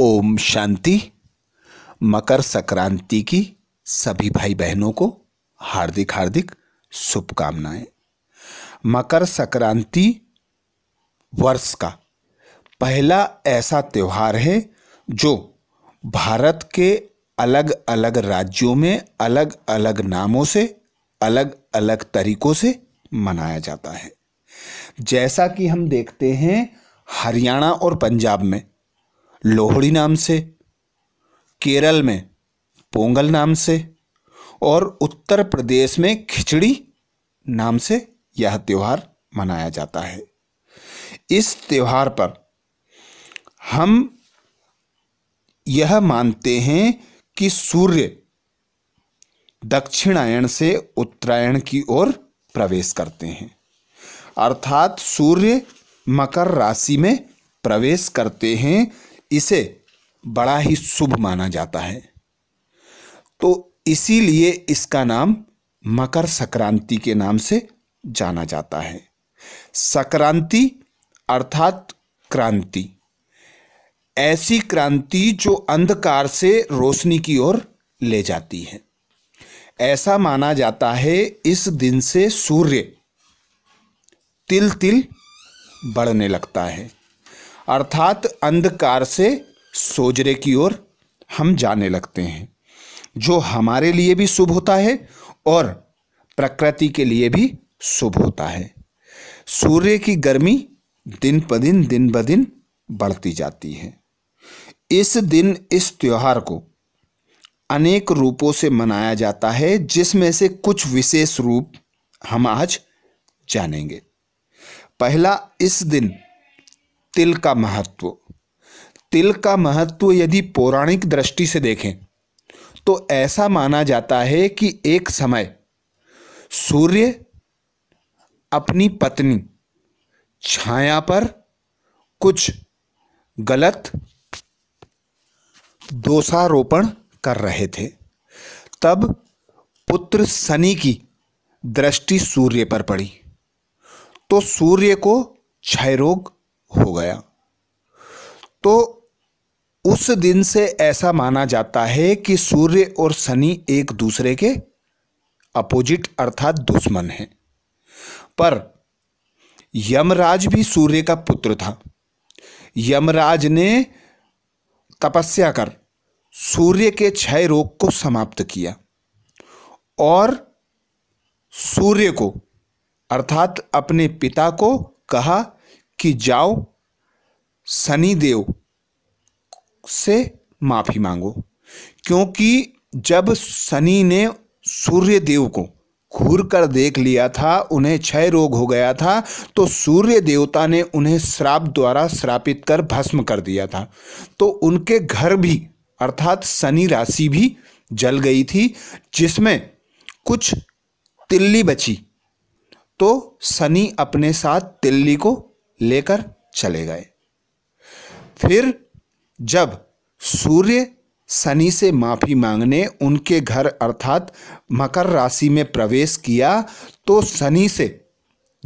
ओम शांति मकर संक्रांति की सभी भाई बहनों को हार्दिक हार्दिक शुभकामनाएं मकर संक्रांति वर्ष का पहला ऐसा त्यौहार है जो भारत के अलग अलग राज्यों में अलग अलग नामों से अलग अलग तरीक़ों से मनाया जाता है जैसा कि हम देखते हैं हरियाणा और पंजाब में लोहड़ी नाम से केरल में पोंगल नाम से और उत्तर प्रदेश में खिचड़ी नाम से यह त्यौहार मनाया जाता है इस त्यौहार पर हम यह मानते हैं कि सूर्य दक्षिणायण से उत्तरायण की ओर प्रवेश करते हैं अर्थात सूर्य मकर राशि में प्रवेश करते हैं इसे बड़ा ही शुभ माना जाता है तो इसीलिए इसका नाम मकर संक्रांति के नाम से जाना जाता है संक्रांति अर्थात क्रांति ऐसी क्रांति जो अंधकार से रोशनी की ओर ले जाती है ऐसा माना जाता है इस दिन से सूर्य तिल तिल बढ़ने लगता है अर्थात अंधकार से सोजरे की ओर हम जाने लगते हैं जो हमारे लिए भी शुभ होता है और प्रकृति के लिए भी शुभ होता है सूर्य की गर्मी दिन ब दिन दिन ब दिन बढ़ती जाती है इस दिन इस त्यौहार को अनेक रूपों से मनाया जाता है जिसमें से कुछ विशेष रूप हम आज जानेंगे पहला इस दिन तिल का महत्व तिल का महत्व यदि पौराणिक दृष्टि से देखें तो ऐसा माना जाता है कि एक समय सूर्य अपनी पत्नी छाया पर कुछ गलत दोषारोपण कर रहे थे तब पुत्र शनि की दृष्टि सूर्य पर पड़ी तो सूर्य को क्षय रोग हो गया तो उस दिन से ऐसा माना जाता है कि सूर्य और शनि एक दूसरे के अपोजिट अर्थात दुश्मन हैं पर यमराज भी सूर्य का पुत्र था यमराज ने तपस्या कर सूर्य के क्षय रोग को समाप्त किया और सूर्य को अर्थात अपने पिता को कहा कि जाओ सनी देव से माफ़ी मांगो क्योंकि जब सनी ने सूर्य देव को घूर कर देख लिया था उन्हें क्षय रोग हो गया था तो सूर्य देवता ने उन्हें श्राप द्वारा श्रापित कर भस्म कर दिया था तो उनके घर भी अर्थात शनि राशि भी जल गई थी जिसमें कुछ तिल्ली बची तो शनि अपने साथ तिल्ली को लेकर चले गए फिर जब सूर्य शनि से माफी मांगने उनके घर अर्थात मकर राशि में प्रवेश किया तो शनि से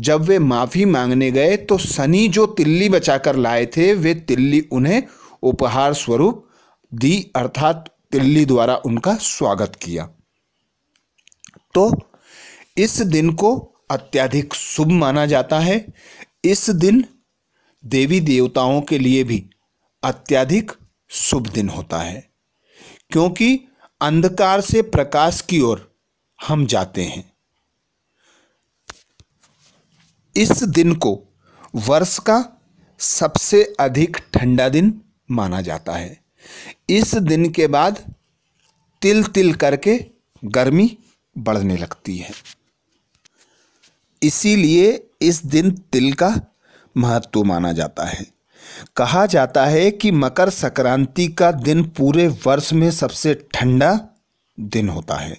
जब वे माफी मांगने गए तो शनि जो तिल्ली बचाकर लाए थे वे तिल्ली उन्हें उपहार स्वरूप दी अर्थात तिल्ली द्वारा उनका स्वागत किया तो इस दिन को अत्याधिक शुभ माना जाता है इस दिन देवी देवताओं के लिए भी अत्यधिक शुभ दिन होता है क्योंकि अंधकार से प्रकाश की ओर हम जाते हैं इस दिन को वर्ष का सबसे अधिक ठंडा दिन माना जाता है इस दिन के बाद तिल तिल करके गर्मी बढ़ने लगती है इसीलिए इस दिन तिल का महत्व माना जाता है कहा जाता है कि मकर संक्रांति का दिन पूरे वर्ष में सबसे ठंडा दिन होता है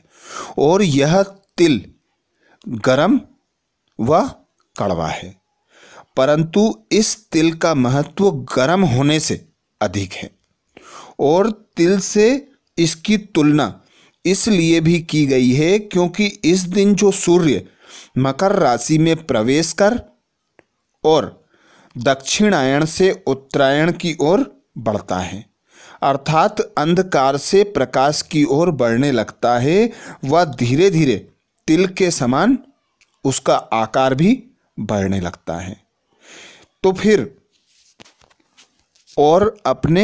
और यह तिल गरम व कड़वा है परंतु इस तिल का महत्व गर्म होने से अधिक है और तिल से इसकी तुलना इसलिए भी की गई है क्योंकि इस दिन जो सूर्य मकर राशि में प्रवेश कर और दक्षिणायण से उत्तरायण की ओर बढ़ता है अर्थात अंधकार से प्रकाश की ओर बढ़ने लगता है वह धीरे धीरे तिल के समान उसका आकार भी बढ़ने लगता है तो फिर और अपने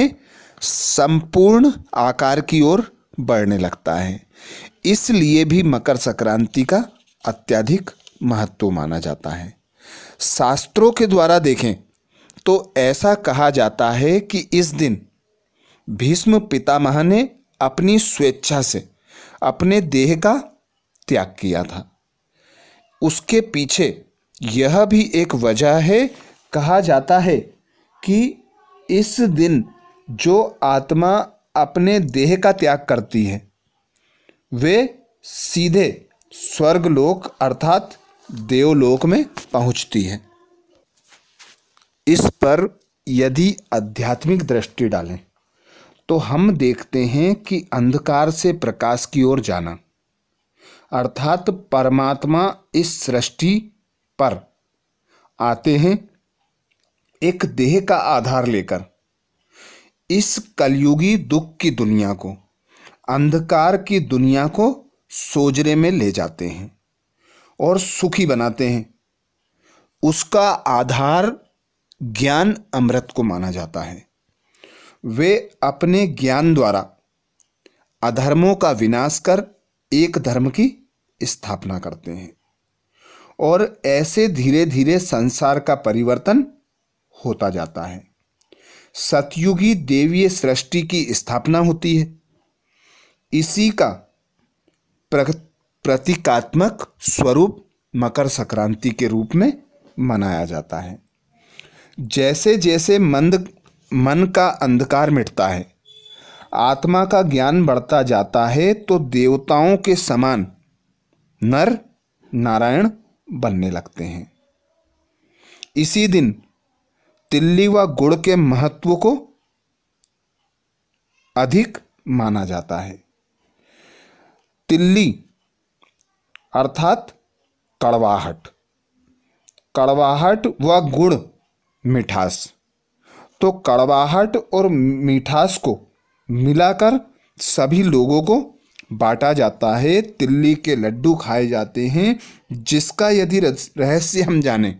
संपूर्ण आकार की ओर बढ़ने लगता है इसलिए भी मकर संक्रांति का अत्यधिक महत्व माना जाता है शास्त्रों के द्वारा देखें तो ऐसा कहा जाता है कि इस दिन भीष्म पितामह ने अपनी स्वेच्छा से अपने देह का त्याग किया था उसके पीछे यह भी एक वजह है कहा जाता है कि इस दिन जो आत्मा अपने देह का त्याग करती है वे सीधे स्वर्गलोक अर्थात देवलोक में पहुंचती है इस पर यदि आध्यात्मिक दृष्टि डालें तो हम देखते हैं कि अंधकार से प्रकाश की ओर जाना अर्थात परमात्मा इस सृष्टि पर आते हैं एक देह का आधार लेकर इस कलयुगी दुख की दुनिया को अंधकार की दुनिया को सोजरे में ले जाते हैं और सुखी बनाते हैं उसका आधार ज्ञान अमृत को माना जाता है वे अपने ज्ञान द्वारा अधर्मों का विनाश कर एक धर्म की स्थापना करते हैं और ऐसे धीरे धीरे संसार का परिवर्तन होता जाता है सतयुगी देवीय सृष्टि की स्थापना होती है इसी का प्रतीकात्मक स्वरूप मकर संक्रांति के रूप में मनाया जाता है जैसे जैसे मंद मन का अंधकार मिटता है आत्मा का ज्ञान बढ़ता जाता है तो देवताओं के समान नर नारायण बनने लगते हैं इसी दिन तिल्ली व गुड़ के महत्व को अधिक माना जाता है तिल्ली अर्थात कड़वाहट कड़वाहट व गुण मिठास तो कड़वाहट और मिठास को मिलाकर सभी लोगों को बांटा जाता है तिल्ली के लड्डू खाए जाते हैं जिसका यदि रहस्य हम जाने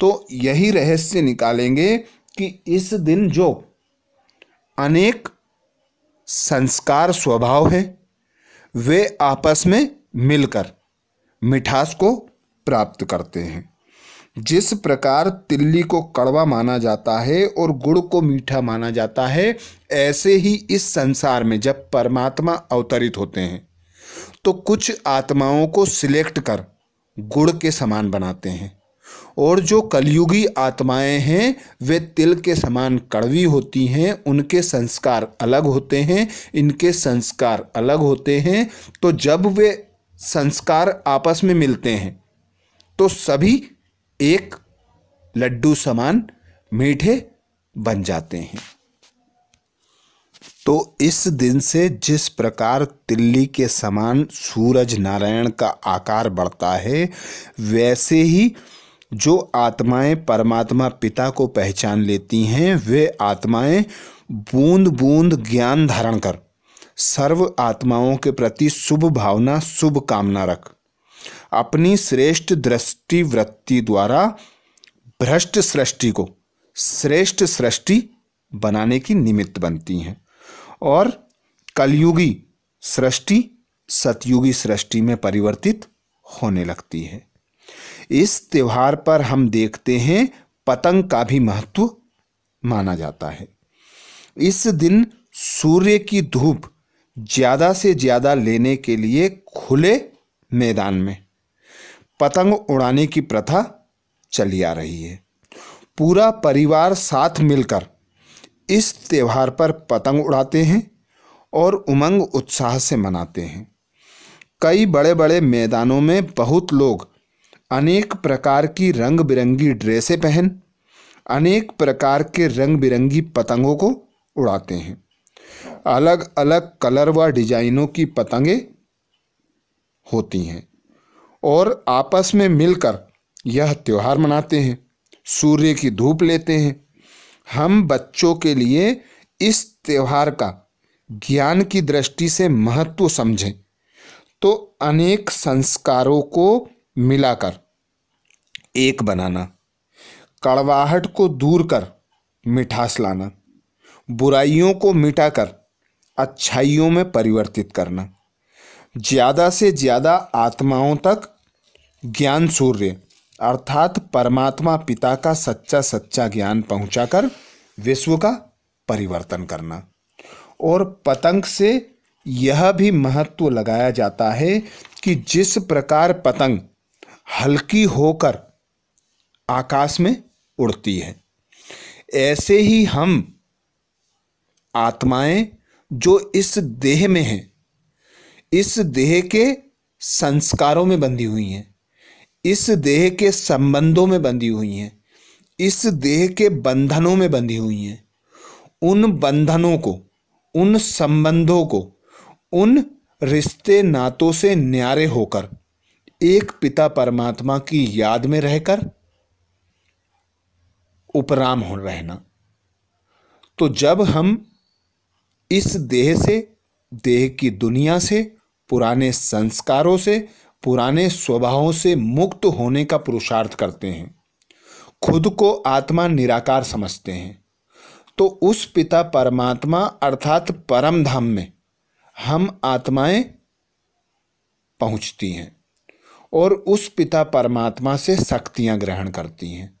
तो यही रहस्य निकालेंगे कि इस दिन जो अनेक संस्कार स्वभाव है वे आपस में मिलकर मिठास को प्राप्त करते हैं जिस प्रकार तिल्ली को कड़वा माना जाता है और गुड़ को मीठा माना जाता है ऐसे ही इस संसार में जब परमात्मा अवतरित होते हैं तो कुछ आत्माओं को सिलेक्ट कर गुड़ के समान बनाते हैं और जो कलयुगी आत्माएं हैं वे तिल के समान कड़वी होती हैं उनके संस्कार अलग होते हैं इनके संस्कार अलग होते हैं तो जब वे संस्कार आपस में मिलते हैं तो सभी एक लड्डू समान मीठे बन जाते हैं तो इस दिन से जिस प्रकार तिल्ली के समान सूरज नारायण का आकार बढ़ता है वैसे ही जो आत्माएं परमात्मा पिता को पहचान लेती हैं वे आत्माएं बूंद बूंद ज्ञान धारण कर सर्व आत्माओं के प्रति शुभ भावना शुभ कामना रख अपनी श्रेष्ठ दृष्टि वृत्ति द्वारा भ्रष्ट सृष्टि को श्रेष्ठ सृष्टि बनाने की निमित्त बनती हैं और कलयुगी सृष्टि सतयुगी सृष्टि में परिवर्तित होने लगती है इस त्यौहार पर हम देखते हैं पतंग का भी महत्व माना जाता है इस दिन सूर्य की धूप ज़्यादा से ज़्यादा लेने के लिए खुले मैदान में पतंग उड़ाने की प्रथा चली आ रही है पूरा परिवार साथ मिलकर इस त्यौहार पर पतंग उड़ाते हैं और उमंग उत्साह से मनाते हैं कई बड़े बड़े मैदानों में बहुत लोग अनेक प्रकार की रंग बिरंगी ड्रेसें पहन अनेक प्रकार के रंग बिरंगी पतंगों को उड़ाते हैं अलग अलग कलर व डिजाइनों की पतंगें होती हैं और आपस में मिलकर यह त्यौहार मनाते हैं सूर्य की धूप लेते हैं हम बच्चों के लिए इस त्यौहार का ज्ञान की दृष्टि से महत्व समझें तो अनेक संस्कारों को मिलाकर एक बनाना कड़वाहट को दूर कर मिठास लाना बुराइयों को मिटाकर अच्छाइयों में परिवर्तित करना ज़्यादा से ज़्यादा आत्माओं तक ज्ञान सूर्य अर्थात परमात्मा पिता का सच्चा सच्चा ज्ञान पहुंचाकर विश्व का परिवर्तन करना और पतंग से यह भी महत्व लगाया जाता है कि जिस प्रकार पतंग हल्की होकर आकाश में उड़ती है ऐसे ही हम आत्माएं जो इस देह में हैं इस देह के संस्कारों में बंधी हुई हैं इस देह के संबंधों में बंधी हुई हैं इस देह के बंधनों में बंधी हुई हैं उन बंधनों को उन संबंधों को उन रिश्ते नातों से न्यारे होकर एक पिता परमात्मा की याद में रहकर उपराम हो रहना तो जब हम इस देह से देह की दुनिया से पुराने संस्कारों से पुराने स्वभावों से मुक्त होने का पुरुषार्थ करते हैं खुद को आत्मा निराकार समझते हैं तो उस पिता परमात्मा अर्थात परम धाम में हम आत्माएं पहुंचती हैं और उस पिता परमात्मा से शक्तियाँ ग्रहण करती हैं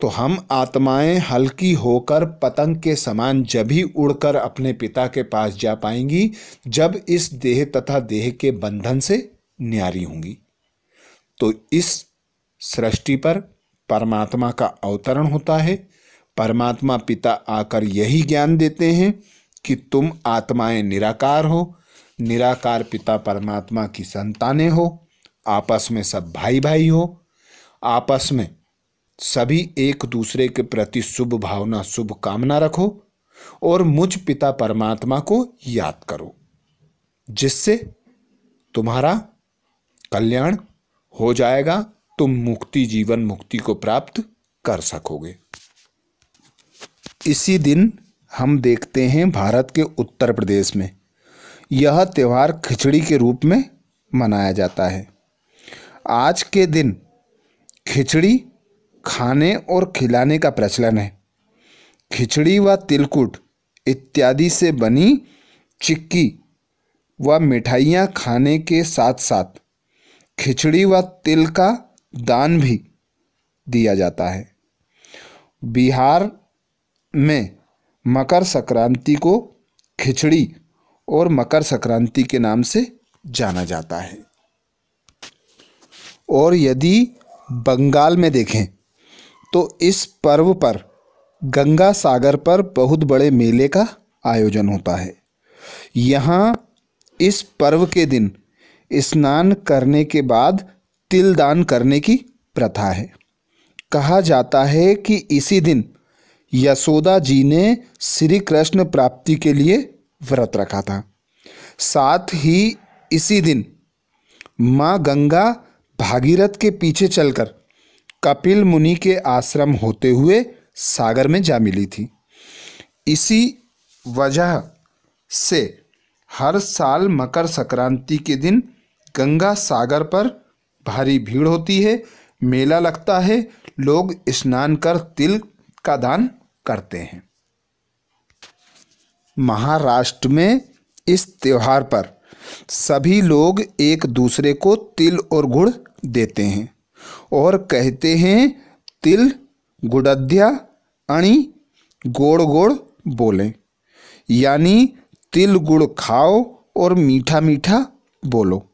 तो हम आत्माएं हल्की होकर पतंग के समान जब ही उड़कर अपने पिता के पास जा पाएंगी जब इस देह तथा देह के बंधन से न्यारी होंगी तो इस सृष्टि पर परमात्मा का अवतरण होता है परमात्मा पिता आकर यही ज्ञान देते हैं कि तुम आत्माएं निराकार हो निराकार पिता परमात्मा की संतानें हो आपस में सब भाई भाई हो आपस में सभी एक दूसरे के प्रति शुभ भावना शुभ कामना रखो और मुझ पिता परमात्मा को याद करो जिससे तुम्हारा कल्याण हो जाएगा तुम मुक्ति जीवन मुक्ति को प्राप्त कर सकोगे इसी दिन हम देखते हैं भारत के उत्तर प्रदेश में यह त्यौहार खिचड़ी के रूप में मनाया जाता है आज के दिन खिचड़ी खाने और खिलाने का प्रचलन है खिचड़ी व तिलकुट इत्यादि से बनी चिक्की व मिठाइयाँ खाने के साथ साथ खिचड़ी व तिल का दान भी दिया जाता है बिहार में मकर संक्रांति को खिचड़ी और मकर संक्रांति के नाम से जाना जाता है और यदि बंगाल में देखें तो इस पर्व पर गंगा सागर पर बहुत बड़े मेले का आयोजन होता है यहाँ इस पर्व के दिन स्नान करने के बाद तिल दान करने की प्रथा है कहा जाता है कि इसी दिन यशोदा जी ने श्री कृष्ण प्राप्ति के लिए व्रत रखा था साथ ही इसी दिन माँ गंगा भागीरथ के पीछे चलकर कपिल मुनि के आश्रम होते हुए सागर में जा मिली थी इसी वजह से हर साल मकर संक्रांति के दिन गंगा सागर पर भारी भीड़ होती है मेला लगता है लोग स्नान कर तिल का दान करते हैं महाराष्ट्र में इस त्यौहार पर सभी लोग एक दूसरे को तिल और गुड़ देते हैं और कहते हैं तिल गुड़ध्या अणि गोड़ गोड़ बोले यानी तिल गुड़ खाओ और मीठा मीठा बोलो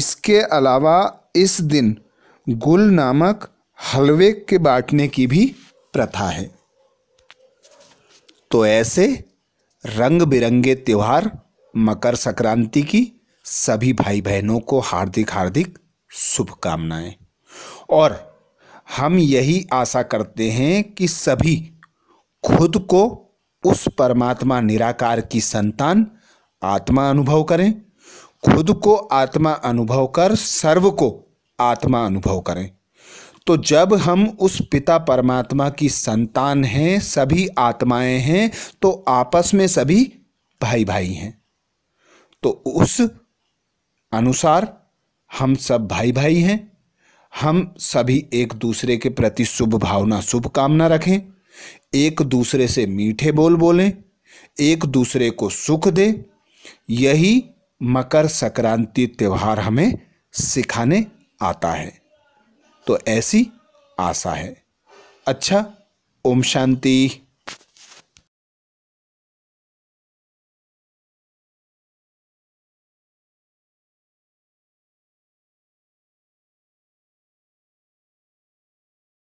इसके अलावा इस दिन गुल नामक हलवे के बांटने की भी प्रथा है तो ऐसे रंग बिरंगे त्यौहार मकर संक्रांति की सभी भाई बहनों को हार्दिक हार्दिक शुभकामनाएं और हम यही आशा करते हैं कि सभी खुद को उस परमात्मा निराकार की संतान आत्मा अनुभव करें खुद को आत्मा अनुभव कर सर्व को आत्मा अनुभव करें तो जब हम उस पिता परमात्मा की संतान हैं सभी आत्माएं हैं तो आपस में सभी भाई भाई हैं तो उस अनुसार हम सब भाई भाई हैं हम सभी एक दूसरे के प्रति शुभ भावना शुभ कामना रखें एक दूसरे से मीठे बोल बोलें एक दूसरे को सुख दे यही मकर संक्रांति त्यौहार हमें सिखाने आता है तो ऐसी आशा है अच्छा ओम शांति